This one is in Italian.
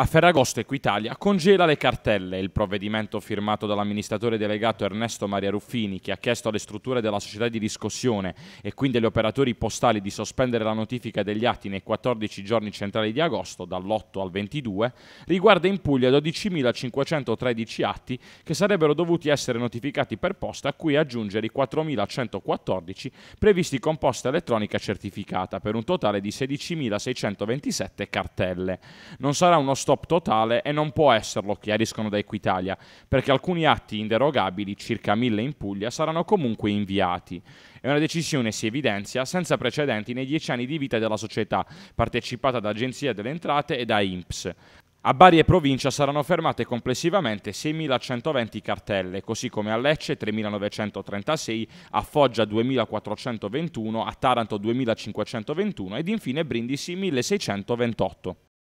A Ferragosto Equitalia congela le cartelle. Il provvedimento firmato dall'amministratore delegato Ernesto Maria Ruffini, che ha chiesto alle strutture della società di riscossione e quindi agli operatori postali di sospendere la notifica degli atti nei 14 giorni centrali di agosto, dall'8 al 22, riguarda in Puglia 12.513 atti che sarebbero dovuti essere notificati per posta, a cui aggiungere i 4.114 previsti con posta elettronica certificata, per un totale di 16.627 cartelle. Non sarà uno st- stop totale e non può esserlo, chiariscono da Equitalia, perché alcuni atti inderogabili, circa mille in Puglia, saranno comunque inviati. È una decisione, si evidenzia, senza precedenti nei dieci anni di vita della società, partecipata da Agenzia delle Entrate e da INPS. A Bari e provincia saranno fermate complessivamente 6.120 cartelle, così come a Lecce 3.936, a Foggia 2.421, a Taranto 2.521 ed infine Brindisi 1.628.